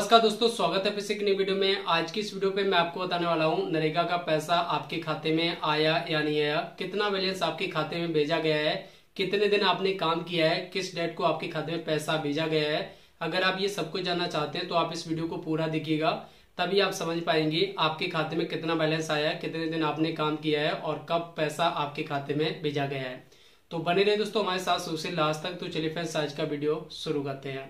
नमस्कार दोस्तों स्वागत है फिर नई वीडियो में आज की इस वीडियो पे मैं आपको बताने वाला हूँ नरेगा का पैसा आपके खाते में आया या नहीं आया कितना बैलेंस आपके खाते में भेजा गया है कितने दिन आपने काम किया है किस डेट को आपके खाते में पैसा भेजा गया है अगर आप ये सब कुछ जानना चाहते हैं तो आप इस वीडियो को पूरा दिखिएगा तभी आप समझ पाएंगे आपके खाते में कितना बैलेंस आया है कितने दिन आपने काम किया है और कब पैसा आपके खाते में भेजा गया है तो बने रहे दोस्तों हमारे साथ सुशील लास्ट तक तो चलिए फ्रेंड्स आज का वीडियो शुरू करते हैं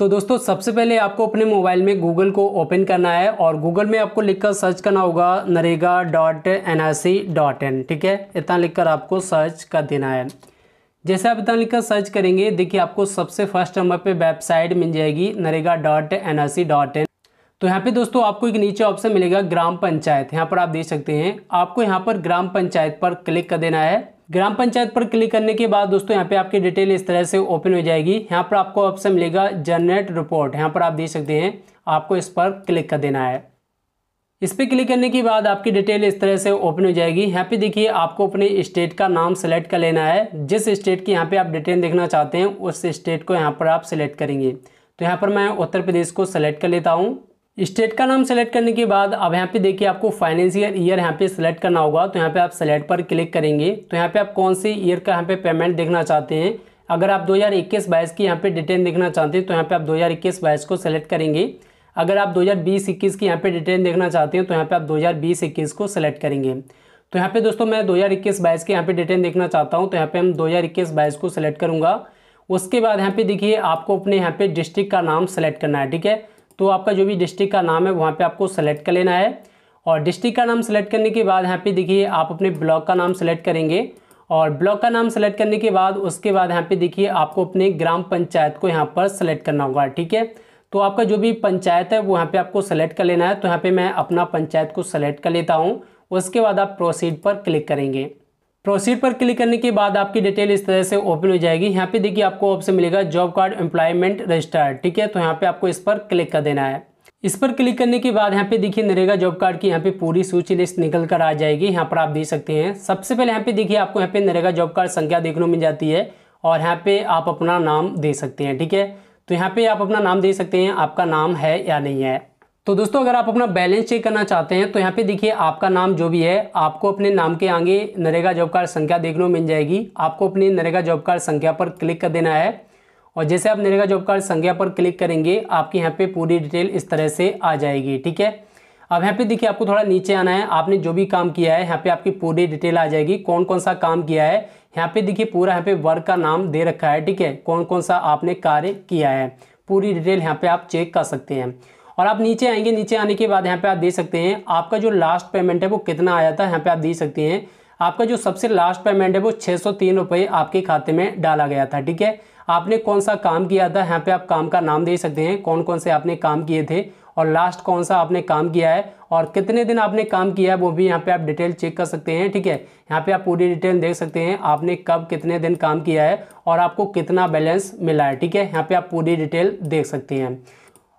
तो दोस्तों सबसे पहले आपको अपने मोबाइल में गूगल को ओपन करना है और गूगल में आपको लिखकर सर्च करना होगा NREGA dot N I C dot in ठीक है इतना लिखकर आपको सर्च कर देना है जैसे आप इतना लिखकर सर्च करेंगे देखिए आपको सबसे फर्स्ट नंबर पे वेबसाइट मिल जाएगी NREGA dot N I C dot in तो यहाँ पे दोस्तों आपको एक नीचे ऑप्शन मिलेगा ग्राम पंचायत यहाँ पर आप देख सकते हैं आपको यहाँ पर ग्राम पंचायत पर क्लिक कर देना है ग्राम पंचायत पर क्लिक करने के बाद दोस्तों यहाँ पे आपकी डिटेल इस तरह से ओपन हो जाएगी यहाँ पर आपको ऑप्शन मिलेगा जनरेट रिपोर्ट यहाँ पर आप देख सकते हैं आपको इस पर क्लिक कर देना है इस पर क्लिक करने के बाद आपकी डिटेल इस तरह से ओपन हो जाएगी यहाँ पे देखिए आपको अपने स्टेट का नाम सेलेक्ट कर लेना है जिस स्टेट की यहाँ पे आप डिटेल देखना चाहते हैं उस स्टेट को यहाँ पर आप सेलेक्ट करेंगे तो यहाँ पर मैं उत्तर प्रदेश को सेलेक्ट कर लेता हूँ स्टेट का नाम सेलेक्ट करने के बाद अब यहाँ पे देखिए आपको फाइनेंशियल ईयर यहाँ पे सेलेक्ट करना होगा तो यहाँ पे आप सेलेक्ट पर क्लिक करेंगे तो यहाँ पे आप कौन से ईयर का यहाँ पे पेमेंट देखना चाहते हैं अगर आप 2021-22 की यहाँ पे डिटेन देखना चाहते हैं तो यहाँ पे आप 2021-22 को सेलेक्ट करेंगे अगर आप दो हज़ार की यहाँ पर डिटेन देखना चाहते हैं तो यहाँ पर आप दो हज़ार को सेलेक्ट करेंगे तो यहाँ पर दोस्तों मैं दो हज़ार इक्कीस की यहाँ पर डिटेन देखना चाहता हूँ तो यहाँ पर हम दो हज़ार को सेलेक्ट करूँगा उसके बाद यहाँ पे देखिए आपको अपने यहाँ पे डिस्ट्रिक्ट का नाम सेलेक्ट करना है ठीक है तो आपका जो भी डिस्ट्रिक्ट का नाम है वहाँ पे आपको सेलेक्ट कर लेना है और डिस्ट्रिक्ट का नाम सेलेक्ट करने के बाद यहाँ पे देखिए आप अपने ब्लॉक का नाम सेलेक्ट करेंगे और ब्लॉक का नाम सेलेक्ट करने के बाद उसके बाद यहाँ पे देखिए आपको अपने ग्राम पंचायत को यहाँ पर सेलेक्ट करना होगा ठीक है तो आपका जो भी पंचायत है वो यहाँ पे आपको सेलेक्ट कर लेना है तो यहाँ पे मैं अपना पंचायत को सेलेक्ट कर लेता हूँ उसके बाद आप प्रोसीड पर क्लिक करेंगे प्रोसीड पर क्लिक करने के बाद आपकी डिटेल इस तरह से ओपन हो जाएगी यहाँ पे देखिए आपको ऑप्शन मिलेगा जॉब कार्ड एम्प्लॉयमेंट रजिस्टर ठीक है तो यहाँ पे आपको इस पर क्लिक कर देना है इस पर क्लिक करने के बाद यहाँ पे देखिए नरेगा जॉब कार्ड की यहाँ पे पूरी सूची लिस्ट निकल कर आ जाएगी यहाँ पर आप देख सकते हैं सबसे पहले यहाँ पे देखिए आपको यहाँ पे नरेगा जॉब कार्ड संख्या देखने मिल जाती है और यहाँ पे आप अपना नाम दे सकते हैं ठीक है तो यहाँ पे आप अपना नाम दे सकते हैं आपका नाम है या नहीं है तो दोस्तों अगर आप अपना बैलेंस चेक करना चाहते हैं तो यहाँ पे देखिए आपका नाम जो भी है आपको अपने नाम के आगे नरेगा जॉब कार्ड संख्या देखने को मिल जाएगी आपको अपने नरेगा जॉब कार्ड संख्या पर क्लिक कर देना है और जैसे आप नरेगा जॉब कार्ड संख्या पर क्लिक करेंगे आपके यहाँ पे पूरी डिटेल इस तरह से आ जाएगी ठीक है अब यहाँ पे देखिए आपको थोड़ा नीचे आना है आपने जो भी काम किया है यहाँ पे आपकी पूरी डिटेल आ जाएगी कौन कौन सा काम किया है यहाँ पे देखिए पूरा यहाँ पे वर्क का नाम दे रखा है ठीक है कौन कौन सा आपने कार्य किया है पूरी डिटेल यहाँ पे आप चेक कर सकते हैं और आप नीचे आएंगे नीचे आने के बाद यहाँ पे आप देख सकते हैं आपका जो लास्ट पेमेंट है वो कितना आया था यहाँ पे आप देख सकते हैं आपका जो सबसे लास्ट पेमेंट है वो छः सौ आपके खाते में डाला गया था ठीक है आपने कौन सा काम किया था यहाँ पे आप काम का नाम दे सकते हैं कौन कौन से आपने काम किए थे और लास्ट कौन सा आपने काम किया है और कितने दिन आपने काम किया है वो भी यहाँ पे आप डिटेल चेक कर सकते हैं ठीक है यहाँ पे आप पूरी डिटेल देख सकते हैं आपने कब कितने दिन काम किया है और आपको कितना बैलेंस मिला है ठीक है यहाँ पे आप पूरी डिटेल देख सकते हैं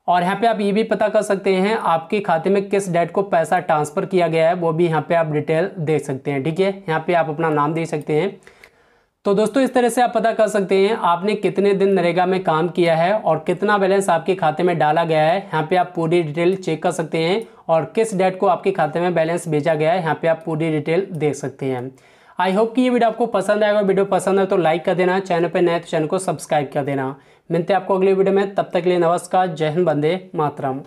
और यहाँ पे आप ये भी पता कर सकते हैं आपके खाते में किस डेट को पैसा ट्रांसफ़र किया गया है वो भी यहाँ पे आप डिटेल देख सकते हैं ठीक है यहाँ पे आप अपना नाम दे सकते हैं तो दोस्तों इस तरह से आप पता कर सकते हैं आपने कितने दिन नरेगा में काम किया है और कितना बैलेंस आपके खाते में डाला गया है यहाँ पे आप पूरी डिटेल चेक कर सकते हैं और किस डेट को आपके खाते में बैलेंस भेजा गया है यहाँ पे आप पूरी डिटेल देख सकते हैं आई होप कि ये वीडियो आपको पसंद आएगा वीडियो पसंद है तो लाइक कर देना चैनल पर नए तो चैनल को सब्सक्राइब कर देना मिलते हैं आपको अगले वीडियो में तब तक के लिए नमस्कार जय हिंद बंदे मातरम